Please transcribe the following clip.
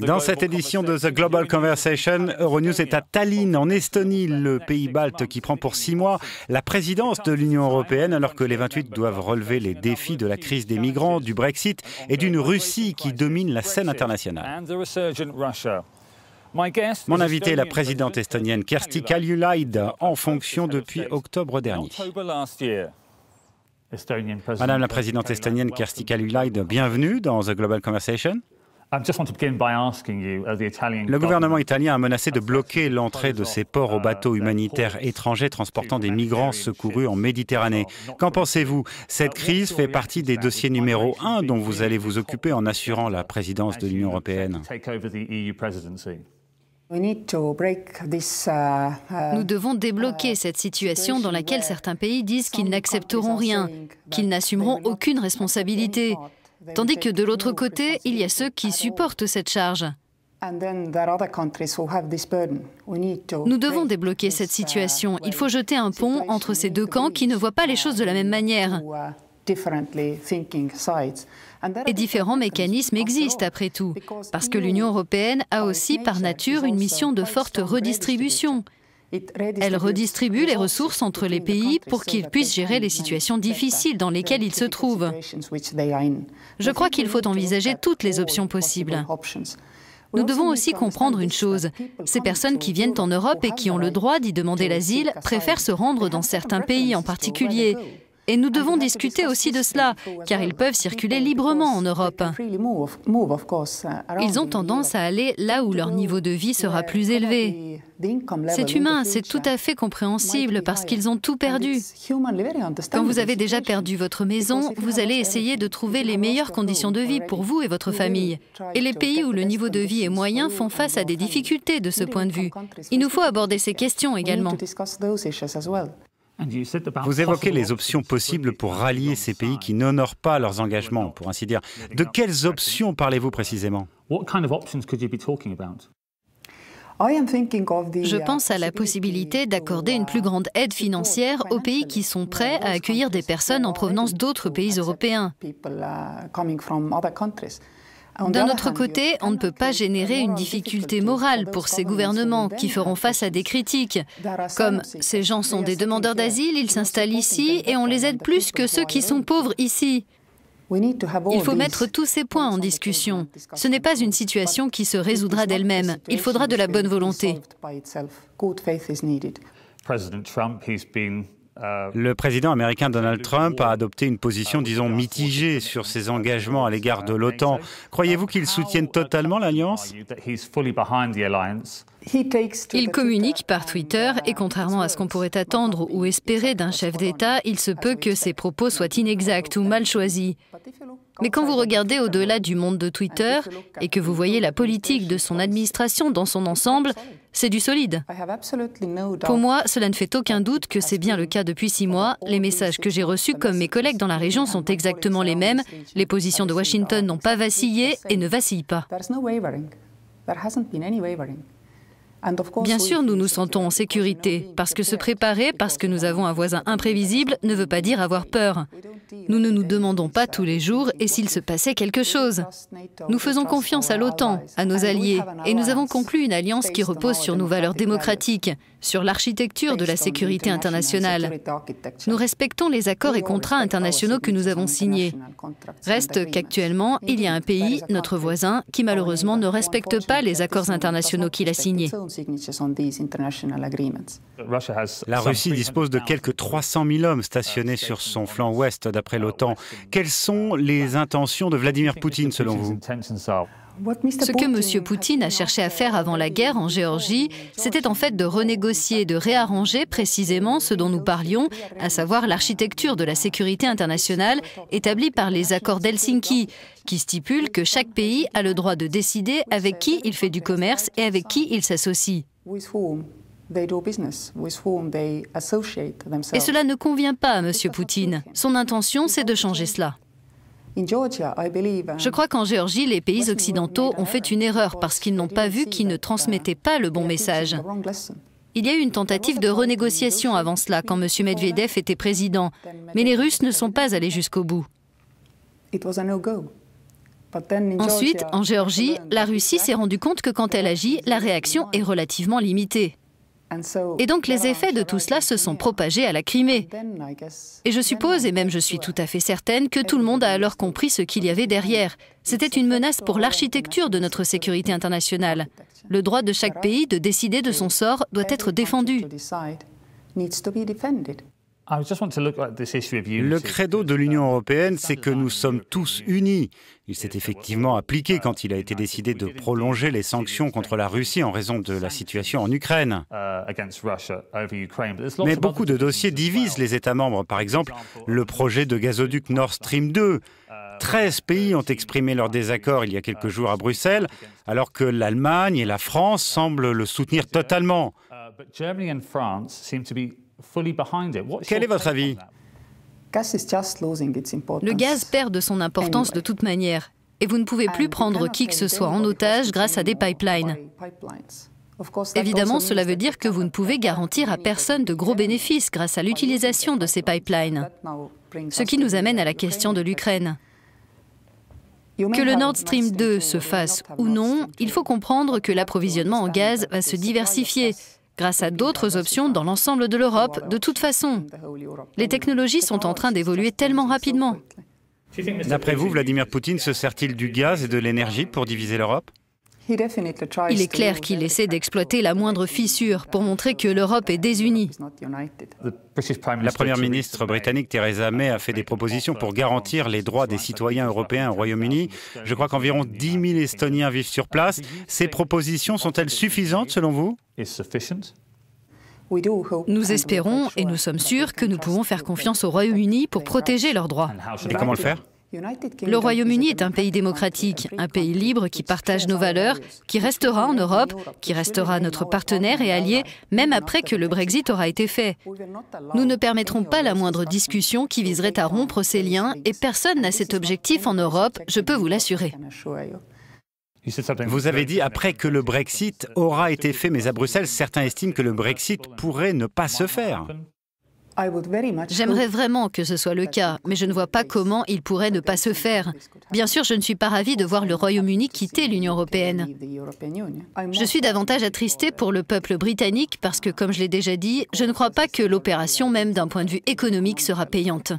Dans cette édition de The Global Conversation, Euronews est à Tallinn, en Estonie, le pays balte qui prend pour six mois la présidence de l'Union européenne, alors que les 28 doivent relever les défis de la crise des migrants, du Brexit et d'une Russie qui domine la scène internationale. Mon invité est la présidente estonienne Kersti Kaljulaid, en fonction depuis octobre dernier. Madame la présidente estonienne Kersti Kaljulaid, bienvenue dans The Global Conversation. Le gouvernement italien a menacé de bloquer l'entrée de ses ports aux bateaux uh, humanitaires étrangers transportant des migrants secourus en Méditerranée. Qu'en pensez-vous Cette crise fait partie des dossiers numéro un dont vous allez vous occuper en assurant la présidence de l'Union européenne. Nous devons débloquer uh, cette situation dans laquelle certains pays disent qu'ils n'accepteront rien, qu'ils n'assumeront aucune responsabilité. Tandis que de l'autre côté, il y a ceux qui supportent cette charge. Nous devons débloquer cette uh, situation. Il faut jeter un pont entre ces deux camps qui ne voient pas les choses de la même manière. Uh, Et différents mécanismes existent après tout, parce que l'Union européenne a aussi par nature une mission de forte redistribution. Elle redistribue les ressources entre les pays pour qu'ils puissent gérer les situations difficiles dans lesquelles ils se trouvent. Je crois qu'il faut envisager toutes les options possibles. Nous devons aussi comprendre une chose. Ces personnes qui viennent en Europe et qui ont le droit d'y demander l'asile préfèrent se rendre dans certains pays en particulier. Et nous devons discuter aussi de cela, car ils peuvent circuler librement en Europe. Uh, ils ont tendance à aller là où leur niveau de vie sera plus élevé. C'est humain, c'est tout à fait compréhensible parce qu'ils ont tout perdu. Quand vous avez déjà perdu votre maison, vous allez essayer de trouver les meilleures conditions de vie pour vous et votre famille. Et les pays où le niveau de vie est moyen font face à des difficultés de ce point de vue. Il nous faut aborder ces questions également. Vous évoquez les options possibles pour rallier ces pays qui n'honorent pas leurs engagements, pour ainsi dire. De quelles options parlez-vous précisément je uh, pense à la possibilité d'accorder une plus grande aide financière aux pays qui sont prêts à accueillir des personnes en provenance d'autres pays européens. Uh, D'un autre côté, on ne peut pas générer une difficulté morale pour ces gouvernements qui feront face à des critiques, comme ces gens sont des demandeurs d'asile, ils s'installent ici et on les aide plus que ceux qui sont pauvres ici. Il faut mettre tous ces points en discussion. Ce n'est pas une situation qui se résoudra d'elle-même. Il faudra de la bonne volonté. Euh, Le président américain Donald Trump a adopté une position, disons, mitigée sur ses engagements à l'égard de l'OTAN. Croyez-vous qu'il soutienne totalement l'alliance il communique par Twitter et contrairement à ce qu'on pourrait attendre ou espérer d'un chef d'État, il se peut que ses propos soient inexacts ou mal choisis. Mais quand vous regardez au-delà du monde de Twitter et que vous voyez la politique de son administration dans son ensemble, c'est du solide. Pour moi, cela ne fait aucun doute que c'est bien le cas depuis six mois. Les messages que j'ai reçus comme mes collègues dans la région sont exactement les mêmes. Les positions de Washington n'ont pas vacillé et ne vacillent pas. Bien sûr, nous nous sentons en sécurité, parce que se préparer, parce que nous avons un voisin imprévisible, ne veut pas dire avoir peur. Nous ne nous demandons pas tous les jours et s'il se passait quelque chose. Nous faisons confiance à l'OTAN, à nos alliés, et nous avons conclu une alliance qui repose sur nos valeurs démocratiques, sur l'architecture de la sécurité internationale. Nous respectons les accords et contrats internationaux que nous avons signés. Reste qu'actuellement, il y a un pays, notre voisin, qui malheureusement ne respecte pas les accords internationaux qu'il a signés. La Russie dispose de quelques 300 000 hommes stationnés sur son flanc ouest, d'après l'OTAN. Quelles sont les intentions de Vladimir Poutine, selon vous ce que M. Poutine a cherché à faire avant la guerre en Géorgie, c'était en fait de renégocier, de réarranger précisément ce dont nous parlions, à savoir l'architecture de la sécurité internationale établie par les accords d'Helsinki, qui stipule que chaque pays a le droit de décider avec qui il fait du commerce et avec qui il s'associe. Et cela ne convient pas à M. Poutine. Son intention, c'est de changer cela. Um, Je crois qu'en Géorgie, les pays occidentaux ont fait une erreur parce qu'ils n'ont pas vu qu'ils ne transmettaient pas le bon message. Il y a eu une tentative de renégociation avant cela, quand M. Medvedev était président, mais les Russes ne sont pas allés jusqu'au bout. Ensuite, en Géorgie, la Russie s'est rendue compte que quand elle agit, la réaction est relativement limitée. Et donc les effets de tout cela se sont propagés à la Crimée. Et je suppose, et même je suis tout à fait certaine, que tout le monde a alors compris ce qu'il y avait derrière. C'était une menace pour l'architecture de notre sécurité internationale. Le droit de chaque pays de décider de son sort doit être défendu. Le credo de l'Union européenne, c'est que nous sommes tous unis. Il s'est effectivement appliqué quand il a été décidé de prolonger les sanctions contre la Russie en raison de la situation en Ukraine. Uh, Mais beaucoup de dossiers divisent les États membres. Par exemple, le projet de uh, gazoduc Nord Stream 2. 13 uh, pays ont exprimé leur désaccord il y a quelques jours à Bruxelles, alors que l'Allemagne et la France semblent le soutenir totalement. Quel est votre avis Le gaz perd de son importance de toute manière, et vous ne pouvez plus prendre qui que ce soit en otage grâce à des pipelines. Évidemment, cela veut dire que vous ne pouvez garantir à personne de gros bénéfices grâce à l'utilisation de ces pipelines. Ce qui nous amène à la question de l'Ukraine. Que le Nord Stream 2 se fasse ou non, il faut comprendre que l'approvisionnement en gaz va se diversifier grâce à d'autres options dans l'ensemble de l'Europe, de toute façon. Les technologies sont en train d'évoluer tellement rapidement. D'après vous, Vladimir Poutine se sert-il du gaz et de l'énergie pour diviser l'Europe il est clair qu'il essaie d'exploiter la moindre fissure pour montrer que l'Europe est désunie. La Première ministre britannique Theresa May a fait des propositions pour garantir les droits des citoyens européens au Royaume-Uni. Je crois qu'environ 10 000 Estoniens vivent sur place. Ces propositions sont-elles suffisantes selon vous nous espérons et nous sommes sûrs que nous pouvons faire confiance au Royaume-Uni pour protéger leurs droits. Et comment le faire le Royaume-Uni est un pays démocratique, un pays libre qui partage nos valeurs, qui restera en Europe, qui restera notre partenaire et allié, même après que le Brexit aura été fait. Nous ne permettrons pas la moindre discussion qui viserait à rompre ces liens et personne n'a cet objectif en Europe, je peux vous l'assurer. Vous avez dit après que le Brexit aura été fait, mais à Bruxelles, certains estiment que le Brexit pourrait ne pas se faire. J'aimerais vraiment que ce soit le cas, mais je ne vois pas comment il pourrait ne pas se faire. Bien sûr, je ne suis pas ravie de voir le Royaume-Uni quitter l'Union européenne. Je suis davantage attristée pour le peuple britannique parce que, comme je l'ai déjà dit, je ne crois pas que l'opération, même d'un point de vue économique, sera payante.